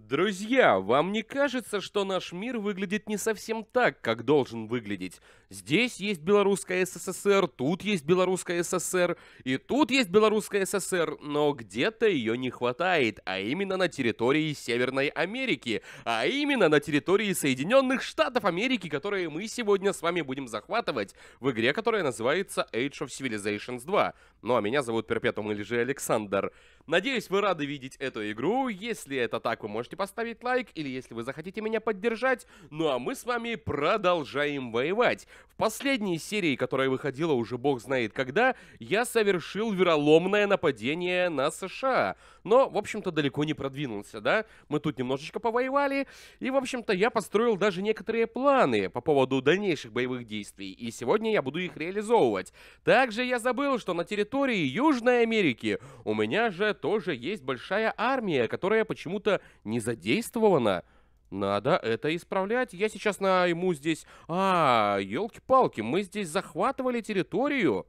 Друзья, вам не кажется, что наш мир выглядит не совсем так, как должен выглядеть? Здесь есть Белорусская СССР, тут есть Белорусская СССР, и тут есть Белорусская СССР, но где-то ее не хватает, а именно на территории Северной Америки, а именно на территории Соединенных Штатов Америки, которые мы сегодня с вами будем захватывать в игре, которая называется Age of Civilizations 2. Ну а меня зовут Перпетум или же Александр. Надеюсь, вы рады видеть эту игру, если это так, вы можете можете поставить лайк или если вы захотите меня поддержать. Ну а мы с вами продолжаем воевать. В последней серии, которая выходила уже бог знает когда, я совершил вероломное нападение на США. Но, в общем-то, далеко не продвинулся, да? Мы тут немножечко повоевали, и, в общем-то, я построил даже некоторые планы по поводу дальнейших боевых действий, и сегодня я буду их реализовывать. Также я забыл, что на территории Южной Америки у меня же тоже есть большая армия, которая почему-то не задействована. Надо это исправлять. Я сейчас найму здесь... А, елки-палки, мы здесь захватывали территорию.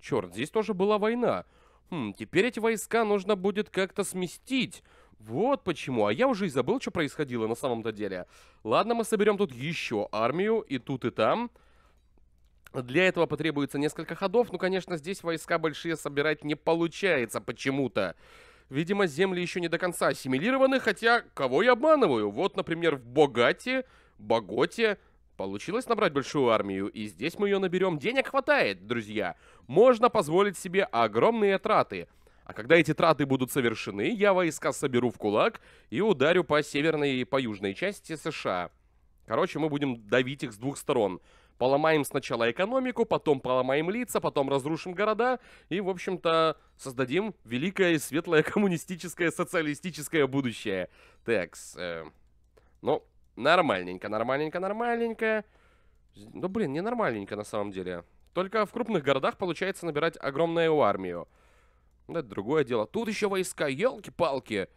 Черт, здесь тоже была война. Хм, теперь эти войска нужно будет как-то сместить. Вот почему. А я уже и забыл, что происходило на самом-то деле. Ладно, мы соберем тут еще армию и тут, и там. Для этого потребуется несколько ходов. Ну, конечно, здесь войска большие собирать не получается почему-то. Видимо, земли еще не до конца ассимилированы, хотя кого я обманываю? Вот, например, в Богате, Боготе получилось набрать большую армию, и здесь мы ее наберем. Денег хватает, друзья. Можно позволить себе огромные траты. А когда эти траты будут совершены, я войска соберу в кулак и ударю по северной и по южной части США. Короче, мы будем давить их с двух сторон. Поломаем сначала экономику, потом поломаем лица, потом разрушим города и, в общем-то, создадим великое и светлое коммунистическое социалистическое будущее. Текс. Э, ну, нормальненько, нормальненько, нормальненько. Ну, блин, не нормальненько на самом деле. Только в крупных городах получается набирать огромную армию. Ну, это другое дело. Тут еще войска, елки-палки.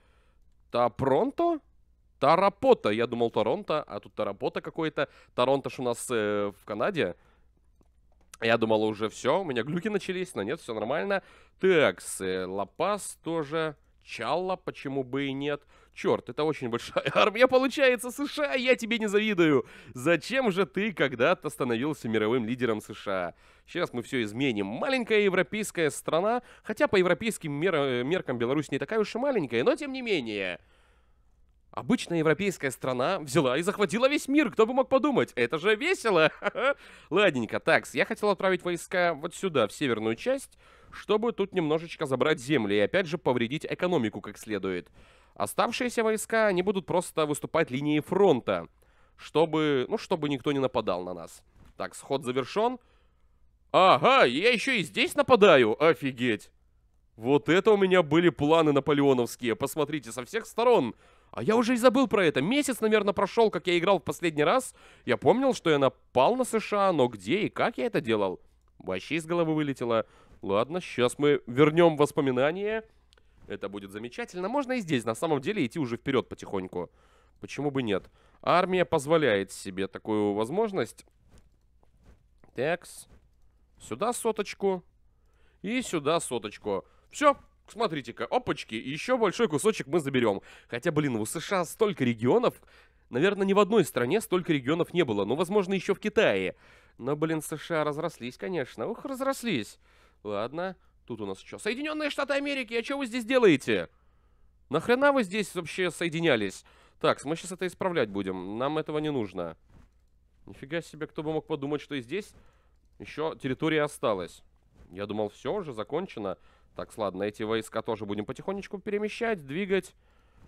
Та пронто? Тарапота. Я думал Торонто, а тут Тарапота какой-то. Торонто ж у нас э, в Канаде. Я думал уже все, у меня глюки начались, но нет, все нормально. Текс, э, Лапас тоже... Чалла, почему бы и нет? Черт, это очень большая армия получается, США, я тебе не завидую. Зачем же ты когда-то становился мировым лидером США? Сейчас мы все изменим. Маленькая европейская страна, хотя по европейским мер э, меркам Беларусь не такая уж и маленькая, но тем не менее... Обычная европейская страна взяла и захватила весь мир, кто бы мог подумать, это же весело! Ладненько, такс, я хотел отправить войска вот сюда, в северную часть, чтобы тут немножечко забрать земли и опять же повредить экономику как следует. Оставшиеся войска, они будут просто выступать линией фронта, чтобы, ну, чтобы никто не нападал на нас. Так, сход завершен. Ага, я еще и здесь нападаю, офигеть! Вот это у меня были планы наполеоновские, посмотрите, со всех сторон. А я уже и забыл про это. Месяц, наверное, прошел, как я играл в последний раз. Я помнил, что я напал на США, но где и как я это делал? Вообще из головы вылетело. Ладно, сейчас мы вернем воспоминания. Это будет замечательно. Можно и здесь, на самом деле, идти уже вперед потихоньку. Почему бы нет? Армия позволяет себе такую возможность. Текс. Сюда соточку. И сюда соточку. Все, смотрите-ка, опачки, еще большой кусочек мы заберем. Хотя, блин, у США столько регионов, наверное, ни в одной стране столько регионов не было, Но, ну, возможно, еще в Китае. Но, блин, США разрослись, конечно, ух, разрослись. Ладно, тут у нас что? Соединенные Штаты Америки, а что вы здесь делаете? Нахрена вы здесь вообще соединялись? Так, мы сейчас это исправлять будем, нам этого не нужно. Нифига себе, кто бы мог подумать, что и здесь еще территория осталась. Я думал, все уже закончено. Так, ладно, эти войска тоже будем потихонечку перемещать, двигать,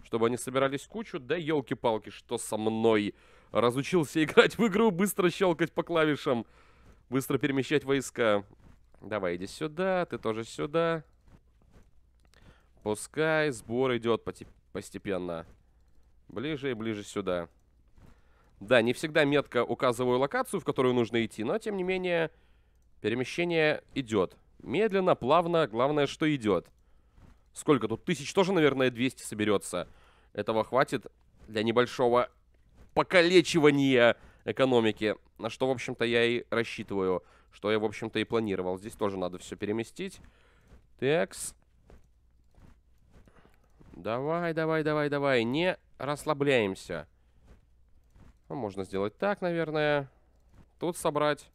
чтобы они собирались в кучу. Да елки-палки, что со мной? Разучился играть в игру, быстро щелкать по клавишам, быстро перемещать войска. Давай, иди сюда, ты тоже сюда. Пускай сбор идет постепенно. Ближе и ближе сюда. Да, не всегда метко указываю локацию, в которую нужно идти, но тем не менее перемещение идет. Медленно, плавно, главное, что идет. Сколько тут? Тысяч тоже, наверное, 200 соберется. Этого хватит для небольшого покалечивания экономики. На что, в общем-то, я и рассчитываю. Что я, в общем-то, и планировал. Здесь тоже надо все переместить. Текс. Давай, давай, давай, давай. Не расслабляемся. Ну, можно сделать так, наверное. Тут собрать.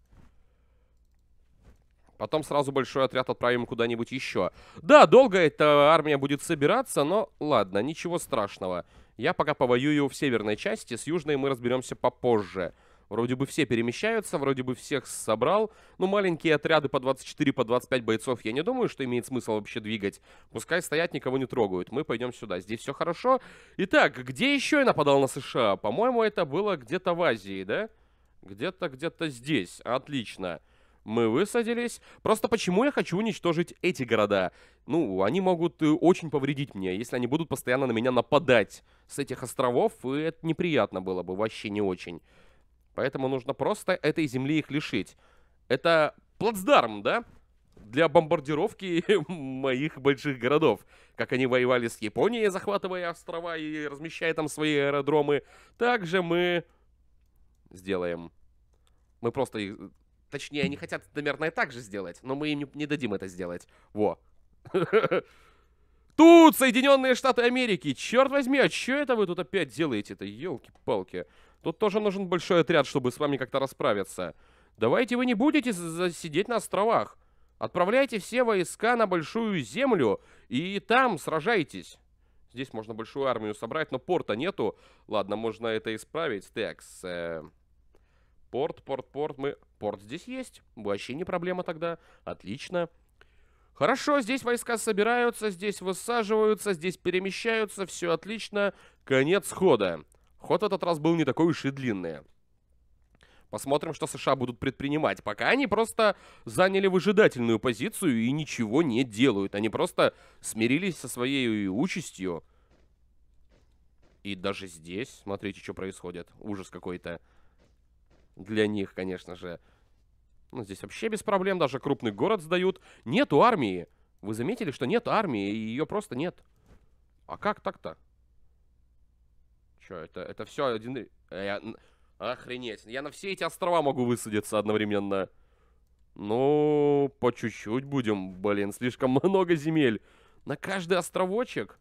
Потом сразу большой отряд отправим куда-нибудь еще. Да, долго эта армия будет собираться, но ладно, ничего страшного. Я пока повоюю в северной части, с южной мы разберемся попозже. Вроде бы все перемещаются, вроде бы всех собрал. Ну, маленькие отряды по 24, по 25 бойцов, я не думаю, что имеет смысл вообще двигать. Пускай стоят, никого не трогают. Мы пойдем сюда. Здесь все хорошо. Итак, где еще я нападал на США? По-моему, это было где-то в Азии, да? Где-то, где-то здесь. Отлично. Отлично мы высадились. Просто почему я хочу уничтожить эти города? Ну, они могут э, очень повредить мне, если они будут постоянно на меня нападать с этих островов, и это неприятно было бы, вообще не очень. Поэтому нужно просто этой земли их лишить. Это плацдарм, да? Для бомбардировки моих больших городов. Как они воевали с Японией, захватывая острова и размещая там свои аэродромы. Также мы сделаем. Мы просто их Точнее, они хотят, наверное, так же сделать, но мы им не, дадим это сделать. Во. Тут Соединенные Штаты Америки. Черт возьми, а что это вы тут опять делаете-то? Елки-палки. Тут тоже нужен большой отряд, чтобы с вами как-то расправиться. Давайте вы не будете сидеть на островах. Отправляйте все войска на Большую Землю и там сражайтесь. Здесь можно большую армию собрать, но порта нету. Ладно, можно это исправить. Текс. Э... Порт, порт, порт. Мы... Порт здесь есть. Вообще не проблема тогда. Отлично. Хорошо, здесь войска собираются, здесь высаживаются, здесь перемещаются. Все отлично. Конец хода. Ход этот раз был не такой уж и длинный. Посмотрим, что США будут предпринимать. Пока они просто заняли выжидательную позицию и ничего не делают. Они просто смирились со своей участью. И даже здесь, смотрите, что происходит. Ужас какой-то для них, конечно же. Ну, здесь вообще без проблем, даже крупный город сдают. Нету армии. Вы заметили, что нет армии, и ее просто нет. А как так-то? Че, это, это все один... Э, я... Охренеть. Я на все эти острова могу высадиться одновременно. Ну, по чуть-чуть будем. Блин, слишком много земель. На каждый островочек?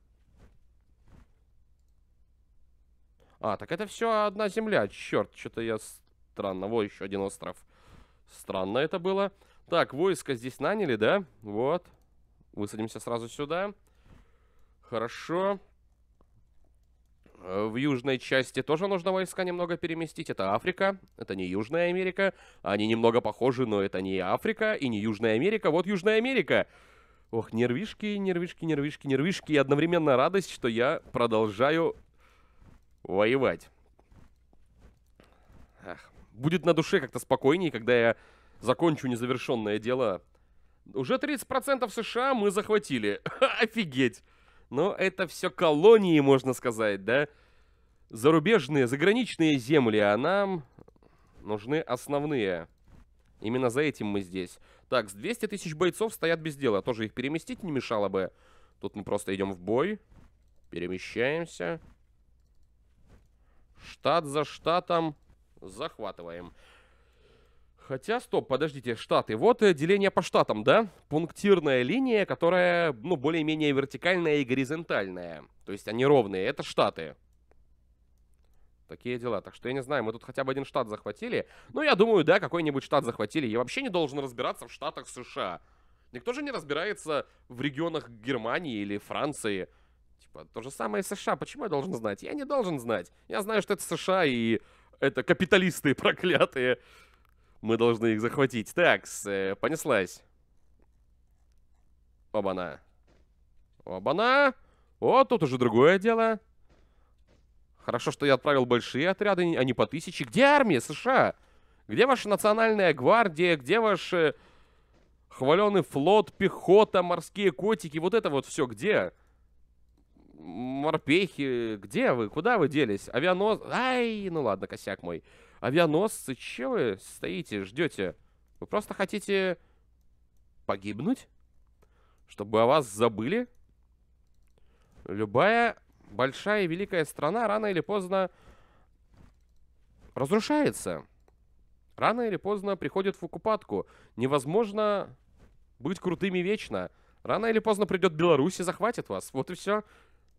А, так это все одна земля. Черт, что-то я Странно. Во, еще один остров. Странно это было. Так, войско здесь наняли, да? Вот. Высадимся сразу сюда. Хорошо. Э, в южной части тоже нужно войска немного переместить. Это Африка, это не Южная Америка. Они немного похожи, но это не Африка и не Южная Америка. Вот Южная Америка. Ох, нервишки, нервишки, нервишки, нервишки. И одновременно радость, что я продолжаю воевать. Ах будет на душе как-то спокойнее, когда я закончу незавершенное дело. Уже 30% США мы захватили. Офигеть! Но это все колонии, можно сказать, да? Зарубежные, заграничные земли, а нам нужны основные. Именно за этим мы здесь. Так, с 200 тысяч бойцов стоят без дела. Тоже их переместить не мешало бы. Тут мы просто идем в бой. Перемещаемся. Штат за штатом. Захватываем. Хотя, стоп, подождите, штаты. Вот деление по штатам, да? Пунктирная линия, которая, ну, более-менее вертикальная и горизонтальная. То есть они ровные. Это штаты. Такие дела. Так что я не знаю, мы тут хотя бы один штат захватили. Ну, я думаю, да, какой-нибудь штат захватили. Я вообще не должен разбираться в штатах США. Никто же не разбирается в регионах Германии или Франции. Типа, то же самое и США. Почему я должен знать? Я не должен знать. Я знаю, что это США и это капиталисты проклятые. Мы должны их захватить. Так, э, понеслась. Оба-на. Оба-на. О, тут уже другое дело. Хорошо, что я отправил большие отряды, а не по тысяче. Где армия США? Где ваша национальная гвардия? Где ваш э, хваленый флот, пехота, морские котики? Вот это вот все где? Где? морпехи, где вы? Куда вы делись? Авианос... Ай, ну ладно, косяк мой. Авианосцы, че вы стоите, ждете? Вы просто хотите погибнуть? Чтобы о вас забыли? Любая большая и великая страна рано или поздно разрушается. Рано или поздно приходит в укупатку. Невозможно быть крутыми вечно. Рано или поздно придет Беларусь и захватит вас. Вот и все.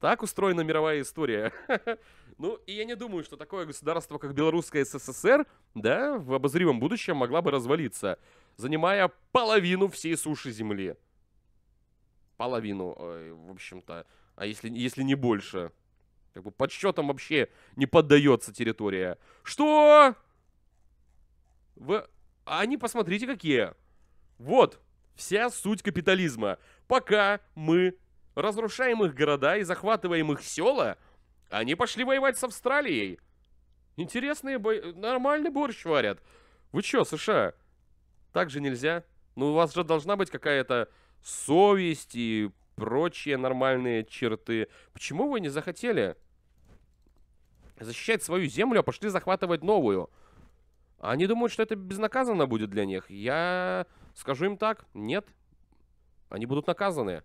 Так устроена мировая история. Ну, и я не думаю, что такое государство, как Белорусская СССР, да, в обозримом будущем могла бы развалиться, занимая половину всей суши Земли. Половину, в общем-то. А если, если не больше? Как бы подсчетом вообще не поддается территория. Что? Вы? А они посмотрите какие. Вот, вся суть капитализма. Пока мы разрушаем их города и захватываем их села, они пошли воевать с Австралией. Интересные бо... Нормальный борщ варят. Вы чё, США? Так же нельзя. Ну, у вас же должна быть какая-то совесть и прочие нормальные черты. Почему вы не захотели защищать свою землю, а пошли захватывать новую? Они думают, что это безнаказанно будет для них. Я скажу им так, нет. Они будут наказаны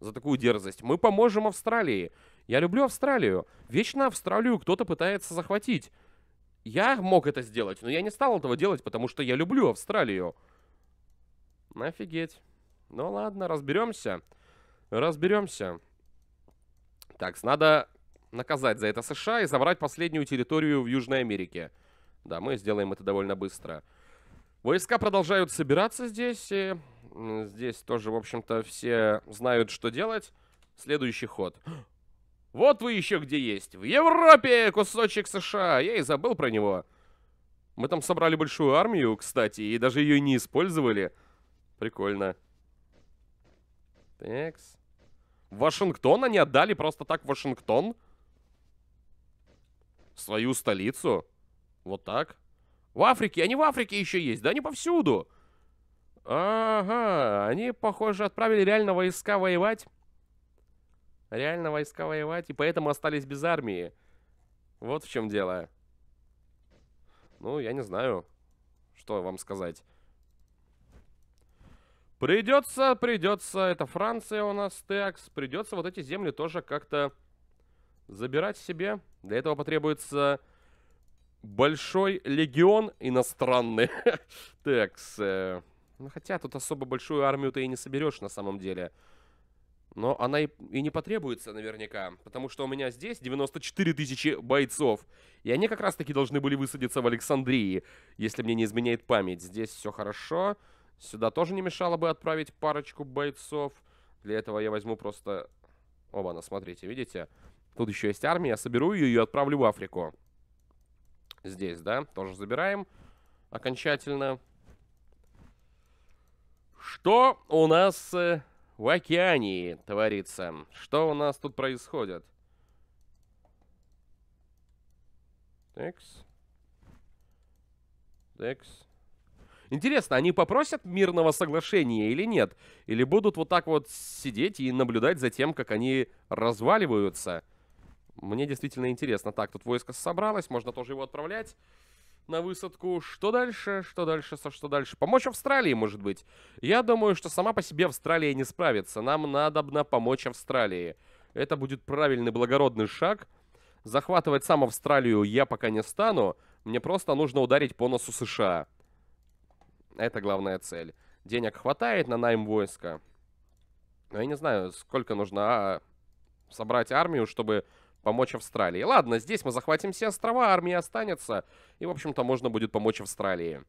за такую дерзость. Мы поможем Австралии. Я люблю Австралию. Вечно Австралию кто-то пытается захватить. Я мог это сделать, но я не стал этого делать, потому что я люблю Австралию. Офигеть. Ну ладно, разберемся. Разберемся. Так, надо наказать за это США и забрать последнюю территорию в Южной Америке. Да, мы сделаем это довольно быстро. Войска продолжают собираться здесь, и Здесь тоже, в общем-то, все знают, что делать. Следующий ход. Вот вы еще где есть. В Европе кусочек США. Я и забыл про него. Мы там собрали большую армию, кстати, и даже ее не использовали. Прикольно. Текс. Вашингтон они отдали просто так Вашингтон? Свою столицу? Вот так? В Африке? Они в Африке еще есть, да? Они повсюду. Ага, они, похоже, отправили реально войска воевать. Реально войска воевать, и поэтому остались без армии. Вот в чем дело. Ну, я не знаю, что вам сказать. Придется, придется, это Франция у нас, Текс, придется вот эти земли тоже как-то забирать себе. Для этого потребуется большой легион иностранный. Текс. Э, ну, хотя тут особо большую армию ты и не соберешь на самом деле. Но она и, и не потребуется наверняка, потому что у меня здесь 94 тысячи бойцов. И они как раз-таки должны были высадиться в Александрии, если мне не изменяет память. Здесь все хорошо. Сюда тоже не мешало бы отправить парочку бойцов. Для этого я возьму просто... Оба-на, смотрите, видите? Тут еще есть армия, я соберу ее и отправлю в Африку. Здесь, да? Тоже забираем окончательно. Окончательно. Что у нас э, в океании творится? Что у нас тут происходит? Текс. Текс. Интересно, они попросят мирного соглашения или нет? Или будут вот так вот сидеть и наблюдать за тем, как они разваливаются? Мне действительно интересно. Так, тут войско собралось, можно тоже его отправлять на высадку. Что дальше? Что дальше? Что дальше? Помочь Австралии, может быть? Я думаю, что сама по себе Австралия не справится. Нам надо надобно помочь Австралии. Это будет правильный, благородный шаг. Захватывать сам Австралию я пока не стану. Мне просто нужно ударить по носу США. Это главная цель. Денег хватает на найм войска. Но ну, я не знаю, сколько нужно а, собрать армию, чтобы помочь Австралии. Ладно, здесь мы захватим все острова, армия останется. И, в общем-то, можно будет помочь Австралии.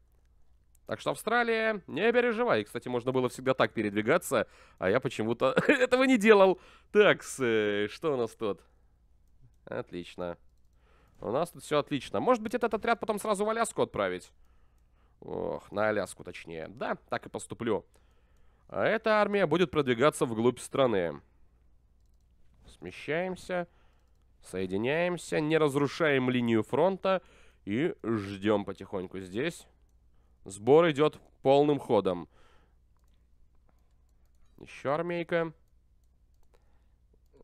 Так что Австралия, не переживай. Кстати, можно было всегда так передвигаться, а я почему-то этого не делал. Так, э, что у нас тут? Отлично. У нас тут все отлично. Может быть, этот отряд потом сразу в Аляску отправить? Ох, на Аляску точнее. Да, так и поступлю. А эта армия будет продвигаться вглубь страны. Смещаемся. Соединяемся, не разрушаем линию фронта и ждем потихоньку здесь. Сбор идет полным ходом. Еще армейка.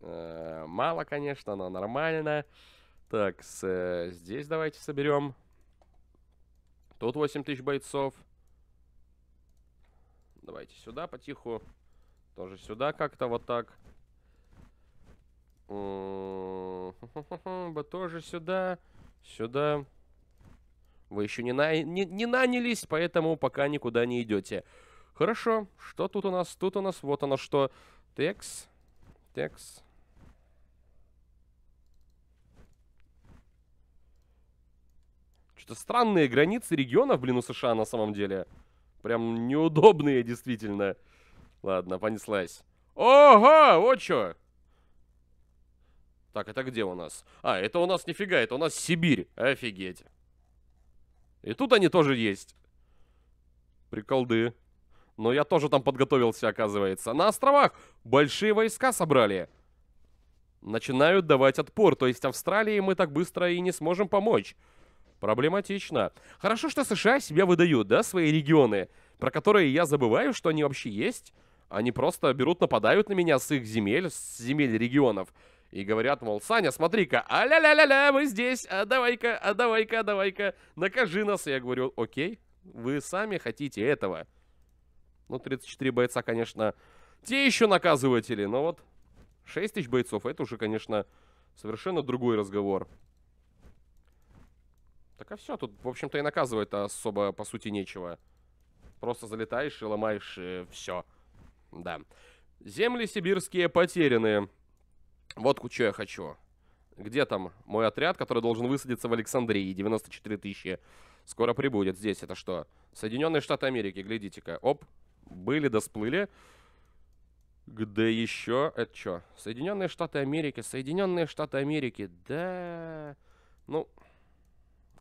Э, мало, конечно, но нормально. Так, с, э здесь давайте соберем. Тут 8 тысяч бойцов. Давайте сюда потиху. Тоже сюда как-то вот так. Вы тоже сюда. Сюда. Вы еще не, на... не, не нанялись, поэтому пока никуда не идете. Хорошо. Что тут у нас? Тут у нас вот оно что. Текс. Текс. Что-то странные границы регионов, блин, у США на самом деле. Прям неудобные, действительно. Ладно, понеслась. Ого, вот что. Так, это где у нас? А, это у нас нифига, это у нас Сибирь. Офигеть. И тут они тоже есть. Приколды. Но я тоже там подготовился, оказывается. На островах большие войска собрали. Начинают давать отпор. То есть Австралии мы так быстро и не сможем помочь. Проблематично. Хорошо, что США себя выдают, да, свои регионы, про которые я забываю, что они вообще есть. Они просто берут, нападают на меня с их земель, с земель регионов и говорят, мол, Саня, смотри-ка, а-ля-ля-ля-ля, мы здесь, а давай-ка, а давай-ка, давай-ка, накажи нас. Я говорю, окей, вы сами хотите этого. Ну, 34 бойца, конечно, те еще наказыватели, но вот 6 тысяч бойцов, это уже, конечно, совершенно другой разговор. Так а все, тут, в общем-то, и наказывать-то особо, по сути, нечего. Просто залетаешь и ломаешь э, все. Да. Земли сибирские потеряны. Вот что я хочу. Где там мой отряд, который должен высадиться в Александрии? 94 тысячи. Скоро прибудет. Здесь это что? Соединенные Штаты Америки, глядите-ка. Оп, были досплыли. Где еще? Это что? Соединенные Штаты Америки, Соединенные Штаты Америки. Да... Ну,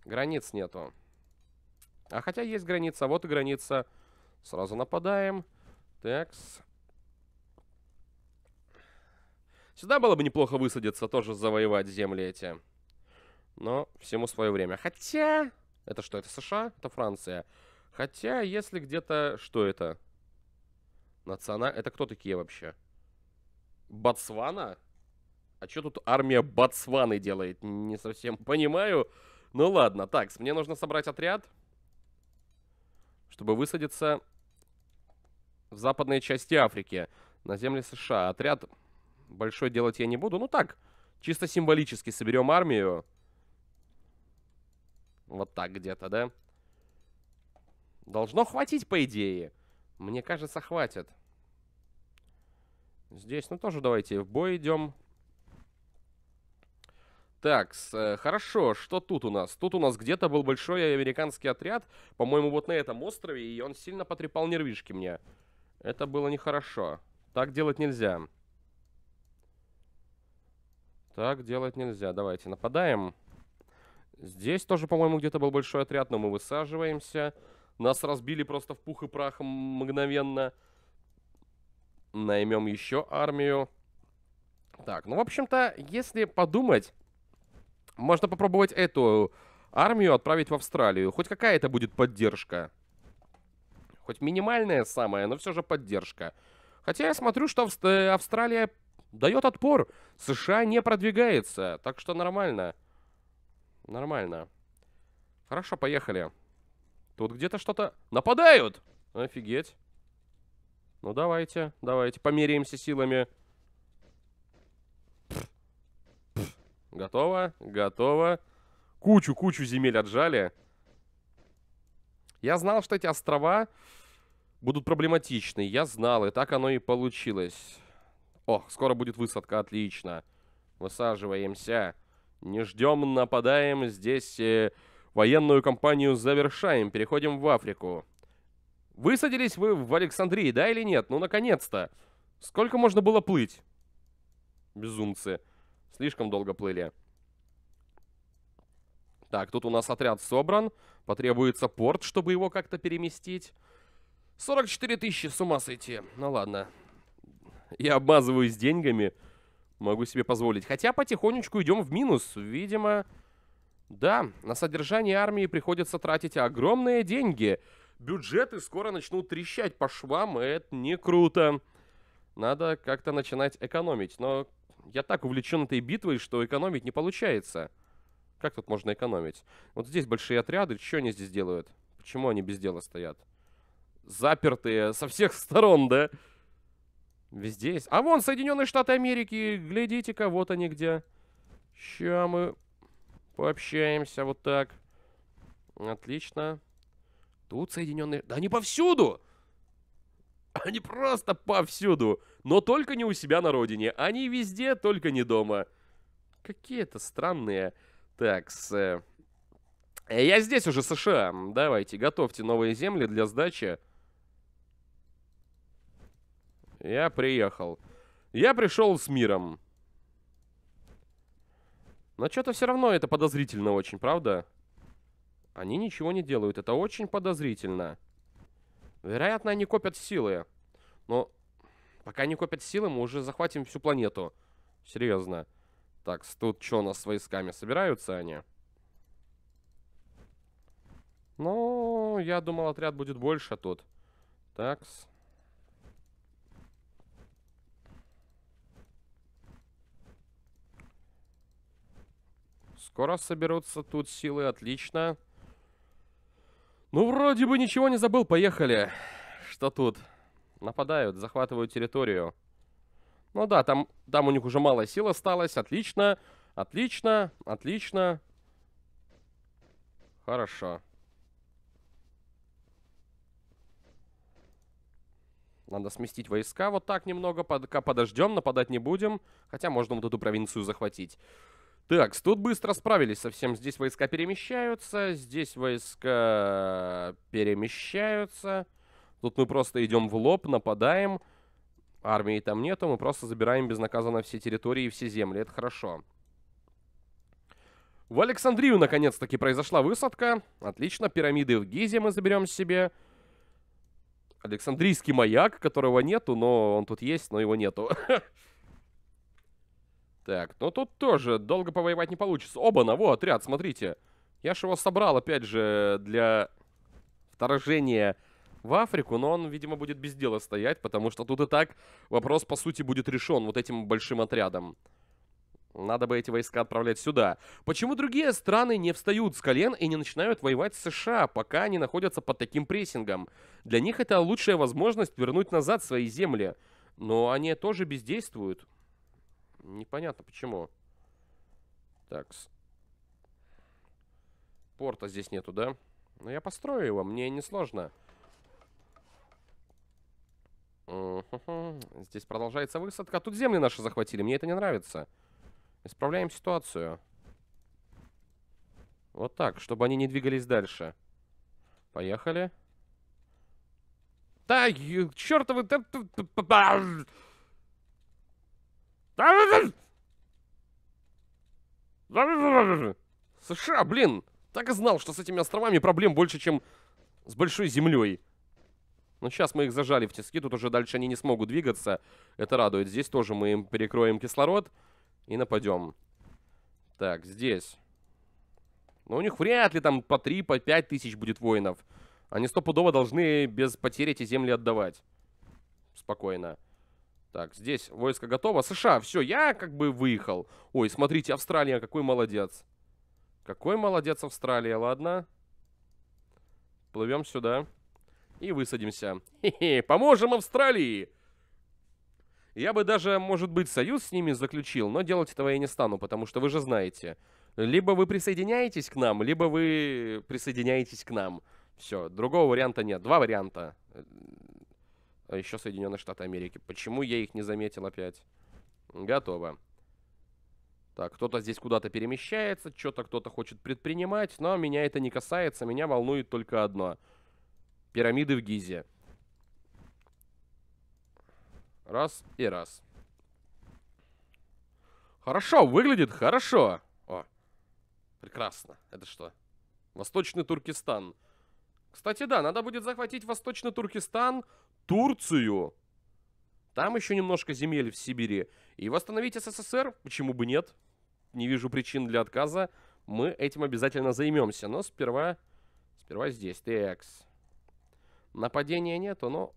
границ нету. А хотя есть граница, вот и граница. Сразу нападаем. Такс. Сюда было бы неплохо высадиться, тоже завоевать земли эти. Но всему свое время. Хотя... Это что, это США? Это Франция. Хотя, если где-то... Что это? Национа... Это кто такие вообще? Ботсвана? А что тут армия Ботсваны делает? Не совсем понимаю. Ну ладно, так, мне нужно собрать отряд, чтобы высадиться в западной части Африки, на земле США. Отряд большое делать я не буду. Ну так, чисто символически соберем армию. Вот так где-то, да? Должно хватить, по идее. Мне кажется, хватит. Здесь, ну тоже давайте в бой идем. Так, э, хорошо, что тут у нас? Тут у нас где-то был большой американский отряд, по-моему, вот на этом острове, и он сильно потрепал нервишки мне. Это было нехорошо. Так делать нельзя. Нельзя. Так делать нельзя. Давайте нападаем. Здесь тоже, по-моему, где-то был большой отряд, но мы высаживаемся. Нас разбили просто в пух и прах мгновенно. Наймем еще армию. Так, ну, в общем-то, если подумать, можно попробовать эту армию отправить в Австралию. Хоть какая-то будет поддержка. Хоть минимальная самая, но все же поддержка. Хотя я смотрю, что э, Австралия дает отпор. США не продвигается, так что нормально. Нормально. Хорошо, поехали. Тут где-то что-то... Нападают! Офигеть. Ну, давайте, давайте, померяемся силами. Готово, готово. Кучу-кучу земель отжали. Я знал, что эти острова будут проблематичны. Я знал, и так оно и получилось. Ох, скоро будет высадка, отлично. Высаживаемся. Не ждем, нападаем. Здесь э, военную кампанию завершаем. Переходим в Африку. Высадились вы в Александрии, да или нет? Ну, наконец-то. Сколько можно было плыть? Безумцы. Слишком долго плыли. Так, тут у нас отряд собран. Потребуется порт, чтобы его как-то переместить. 44 тысячи, с ума сойти. Ну ладно, я обмазываюсь деньгами, могу себе позволить. Хотя потихонечку идем в минус, видимо... Да, на содержание армии приходится тратить огромные деньги. Бюджеты скоро начнут трещать по швам, и это не круто. Надо как-то начинать экономить, но я так увлечен этой битвой, что экономить не получается. Как тут можно экономить? Вот здесь большие отряды, что они здесь делают? Почему они без дела стоят? Запертые со всех сторон, Да. Везде есть. А вон Соединенные Штаты Америки. Глядите, кого-то где. Ща мы пообщаемся вот так. Отлично. Тут Соединенные... Да они повсюду! Они просто повсюду. Но только не у себя на родине. Они везде, только не дома. Какие-то странные... Так, с... Э, я здесь уже, США. Давайте, готовьте новые земли для сдачи. Я приехал. Я пришел с миром. Но что-то все равно это подозрительно очень, правда? Они ничего не делают. Это очень подозрительно. Вероятно, они копят силы. Но пока они копят силы, мы уже захватим всю планету. Серьезно. Так, тут что у нас с войсками? Собираются они? Ну, я думал, отряд будет больше тут. Такс. Скоро соберутся тут силы, отлично. Ну, вроде бы ничего не забыл, поехали. Что тут? Нападают, захватывают территорию. Ну да, там, там у них уже мало сил осталось, отлично, отлично, отлично. Хорошо. Надо сместить войска вот так немного, пока подождем, нападать не будем. Хотя можно вот эту провинцию захватить. Так, тут быстро справились со всем. Здесь войска перемещаются, здесь войска перемещаются. Тут мы просто идем в лоб, нападаем. Армии там нету, мы просто забираем безнаказанно все территории и все земли. Это хорошо. В Александрию наконец-таки произошла высадка. Отлично, пирамиды в Гизе мы заберем себе. Александрийский маяк, которого нету, но он тут есть, но его нету. Так, но тут тоже долго повоевать не получится. Оба-на, вот отряд, смотрите. Я же его собрал, опять же, для вторжения в Африку, но он, видимо, будет без дела стоять, потому что тут и так вопрос, по сути, будет решен вот этим большим отрядом. Надо бы эти войска отправлять сюда. Почему другие страны не встают с колен и не начинают воевать с США, пока они находятся под таким прессингом? Для них это лучшая возможность вернуть назад свои земли. Но они тоже бездействуют. Непонятно почему. Так, Порта здесь нету, да? Но ну, я построю его, мне несложно. Здесь продолжается высадка. Тут земли наши захватили, мне это не нравится. Исправляем ситуацию. Вот так, чтобы они не двигались дальше. Поехали. Да, чертовы... США, блин! Так и знал, что с этими островами проблем больше, чем с большой землей. Но сейчас мы их зажали в тиски, тут уже дальше они не смогут двигаться. Это радует. Здесь тоже мы им перекроем кислород и нападем. Так, здесь. Но у них вряд ли там по 3, по 5 тысяч будет воинов. Они стопудово должны без потери эти земли отдавать. Спокойно. Так, здесь войско готово. США, все, я как бы выехал. Ой, смотрите, Австралия, какой молодец. Какой молодец Австралия, ладно. Плывем сюда. И высадимся. Хе-хе, поможем Австралии! Я бы даже, может быть, союз с ними заключил, но делать этого я не стану, потому что вы же знаете. Либо вы присоединяетесь к нам, либо вы присоединяетесь к нам. Все, другого варианта нет. Два варианта. А еще Соединенные Штаты Америки. Почему я их не заметил опять? Готово. Так, кто-то здесь куда-то перемещается, что-то кто-то хочет предпринимать, но меня это не касается, меня волнует только одно. Пирамиды в Гизе. Раз и раз. Хорошо, выглядит хорошо. О, прекрасно. Это что? Восточный Туркестан. Кстати, да, надо будет захватить Восточный Туркестан, Турцию. Там еще немножко земель в Сибири. И восстановить СССР, почему бы нет? Не вижу причин для отказа. Мы этим обязательно займемся. Но сперва... Сперва здесь. Текс. Нападения нету, но...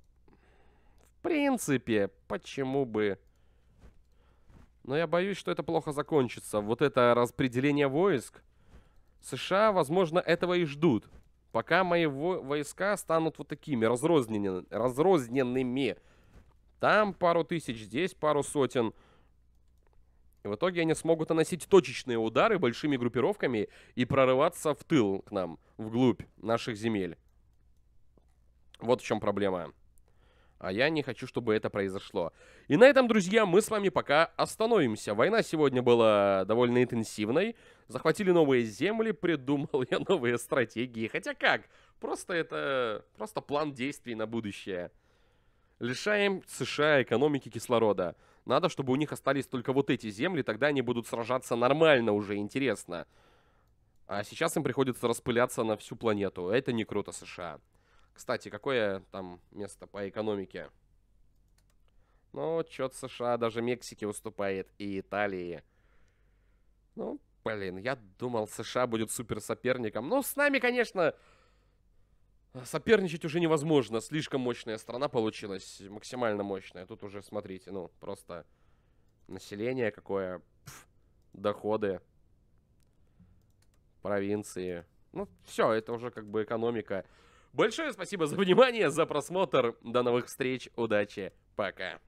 В принципе, почему бы... Но я боюсь, что это плохо закончится. Вот это распределение войск. США, возможно, этого и ждут. Пока мои войска станут вот такими, разрозненными, разрозненными. Там пару тысяч, здесь пару сотен. И в итоге они смогут наносить точечные удары большими группировками и прорываться в тыл к нам, вглубь наших земель. Вот в чем проблема. А я не хочу, чтобы это произошло. И на этом, друзья, мы с вами пока остановимся. Война сегодня была довольно интенсивной захватили новые земли, придумал я новые стратегии. Хотя как? Просто это... Просто план действий на будущее. Лишаем США экономики кислорода. Надо, чтобы у них остались только вот эти земли, тогда они будут сражаться нормально уже, интересно. А сейчас им приходится распыляться на всю планету. Это не круто, США. Кстати, какое там место по экономике? Ну, чет США даже Мексике уступает и Италии. Ну, Блин, я думал, США будет супер соперником. Но ну, с нами, конечно, соперничать уже невозможно. Слишком мощная страна получилась, максимально мощная. Тут уже, смотрите, ну, просто население какое, пф, доходы, провинции. Ну, все, это уже как бы экономика. Большое спасибо за внимание, за просмотр. До новых встреч, удачи, пока.